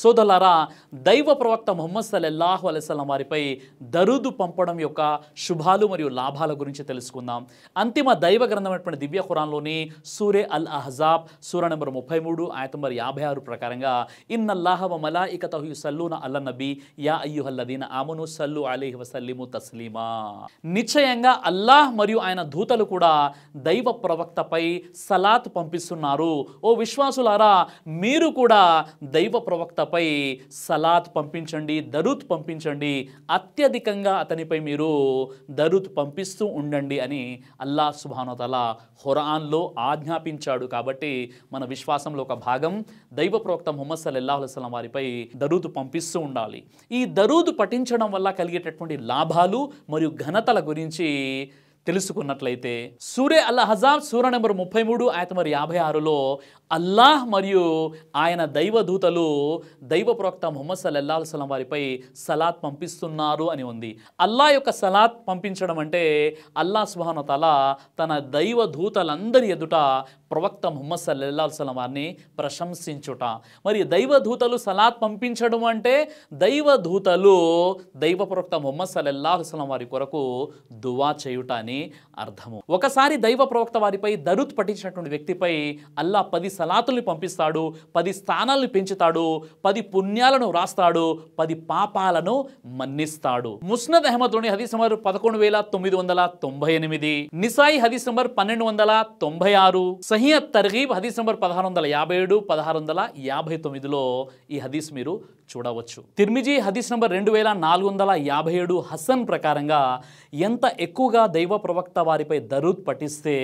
సోదలారా దైవ ప్రవక్త ముహమ్మద్ సల్లల్లాహు అలెస్లం వారిపై దరుదు పంపడం యొక్క శుభాలు మరియు లాభాల గురించి తెలుసుకుందాం అంతిమ దైవ గ్రంథమైనటువంటి దివ్య ఖురాన్లోని సూరే అల్ అహజాబ్ సూర నెంబర్ ముప్పై మూడు ఆయత నెంబర్ యాభై ఆరు ప్రకారంగా ఇన్నల్లాహ మలా ఇక తహు సల్లూన అల్ల నబీ యా అయ్యుహల్లదీన ఆమును సల్లు అలీహ వసల్లిము తస్లీమా నిశ్చయంగా అల్లాహ్ మరియు ఆయన దూతలు కూడా దైవ ప్రవక్తపై సలాత్ పంపిస్తున్నారు ఓ విశ్వాసులారా మీరు కూడా దైవ ప్రవక్త ప్రవక్తపై సలాత్ పంపించండి దరుత్ పంపించండి అత్యధికంగా అతనిపై మీరు దరుత్ పంపిస్తూ ఉండండి అని అల్లా సుభానోతల హురాన్లో ఆజ్ఞాపించాడు కాబట్టి మన విశ్వాసంలో ఒక భాగం దైవ ప్రవక్త ముహమ్మద్ సల్లాహు వారిపై దరుదు పంపిస్తూ ఉండాలి ఈ దరుదు పఠించడం వల్ల కలిగేటటువంటి లాభాలు మరియు ఘనతల గురించి తెలుసుకున్నట్లయితే సూర్య అల్ హజాబ్ సూర నెంబర్ ముప్పై మూడు ఆయన మరి యాభై ఆరులో అల్లాహ్ మరియు ఆయన దైవదూతలు దైవ ప్రవక్త ముహమ్మద్ సల్లల్లా వారిపై సలాత్ పంపిస్తున్నారు అని ఉంది అల్లా యొక్క సలాత్ పంపించడం అంటే అల్లా సుహానతల తన దైవ దూతలందరి ఎదుట ప్రవక్త ముహమ్మద్ సల్లల్లా అల్సలం వారిని ప్రశంసించుట మరి దైవధూతలు సలాత్ పంపించడం అంటే దైవధూతలు దైవ ప్రవక్త ముహమ్మద్ సల్లల్లా అల్సలం వారి కొరకు దువా చేయుట అని అర్థము ఒకసారి దైవ ప్రవక్త వారిపై దరుత్ పఠించినటువంటి వ్యక్తిపై అల్లా పది సలాతుల్ని పంపిస్తాడు పది స్థానాలను పెంచుతాడు పది పుణ్యాలను రాస్తాడు పది పాపాలను మన్నిస్తాడు ముస్నద్ అహ్మద్లోని హదీస్ నెంబర్ పదకొండు వేల తొమ్మిది వందల తొంభై ఎనిమిది నిసాయి హదీస్ నెంబర్ పన్నెండు వందల తొంభై ఆరు సహియ తర్గీబ్ హదీస్ నెంబర్ పదహారు వందల యాభై ఏడు పదహారు వందల యాభై తొమ్మిదిలో ఈ హదీస్ మీరు చూడవచ్చు తిర్మిజీ హదీస్ నంబర్ రెండు వేల నాలుగు వందల యాభై ఏడు హసన్ ప్రకారంగా ఎంత ఎక్కువగా దైవ ప్రవక్త వారిపై దరూత్ పఠిస్తే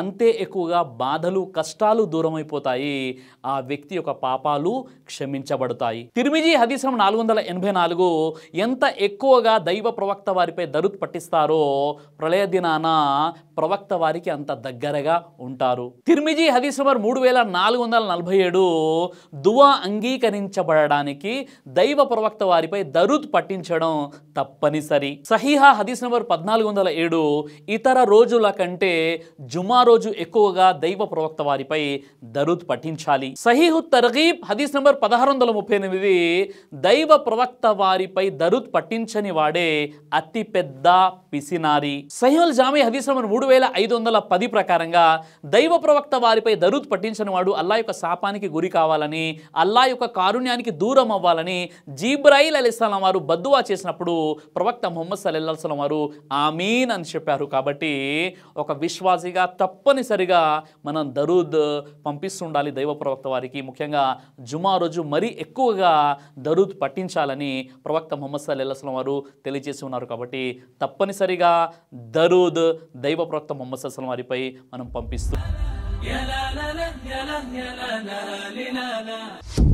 అంతే ఎక్కువగా బాధలు కష్టాలు దూరమైపోతాయి ఆ వ్యక్తి యొక్క పాపాలు క్షమించబడతాయి తిర్మిజీ హదీస్ నంబర్ నాలుగు వందల ఎనభై నాలుగు ఎంత ఎక్కువగా దైవ ప్రవక్త వారిపై దరుత్ పఠిస్తారో ప్రళయ దినాన ప్రవక్త వారికి అంత దగ్గరగా ఉంటారు తిర్మిజీ హదీస్ నంబర్ మూడు వేల నాలుగు వందల నలభై ఏడు దువా అంగీకరించబడడానికి దైవ ప్రవక్త వారిపై దరుద్ పట్టించడం తప్పనిసరి సహీహా హదీస్ నెంబర్ పద్నాలుగు వందల ఏడు ఇతర రోజుల కంటే జుమా రోజు ఎక్కువగా దైవ ప్రవక్త వారిపై దరుద్ పఠించాలి సహీహు తరగీబ్ హదీస్ నెంబర్ పదహారు వందల ముప్పై ఎనిమిది దైవ ప్రవక్త వారిపై దరుద్ పట్టించని వాడే అతి పెద్ద పిసినారి సహీహుల్ జామీ హదీస్ నెంబర్ మూడు వేల ఐదు వందల పది ప్రకారంగా దైవ ప్రవక్త వారిపై దరుద్ పట్టించని వాడు అల్లా యొక్క శాపానికి గురి కావాలని అల్లా యొక్క కారుణ్యానికి దూరం అవ్వాలి ఇవ్వాలని జీబ్రాయిల్ అలీస్లాం వారు బద్దువా చేసినప్పుడు ప్రవక్త మొహమ్మద్ సలెల్లాస్లం వారు ఆమీన్ అని చెప్పారు కాబట్టి ఒక విశ్వాసిగా తప్పనిసరిగా మనం దరూద్ పంపిస్తుండాలి దైవ ప్రవక్త వారికి ముఖ్యంగా జుమా రోజు మరీ ఎక్కువగా దరూద్ పట్టించాలని ప్రవక్త మొహమ్మద్ సలెల్లాస్లం వారు తెలియజేసి ఉన్నారు కాబట్టి తప్పనిసరిగా దరూద్ దైవ ప్రవక్త మొహమ్మద్ సలం వారిపై మనం la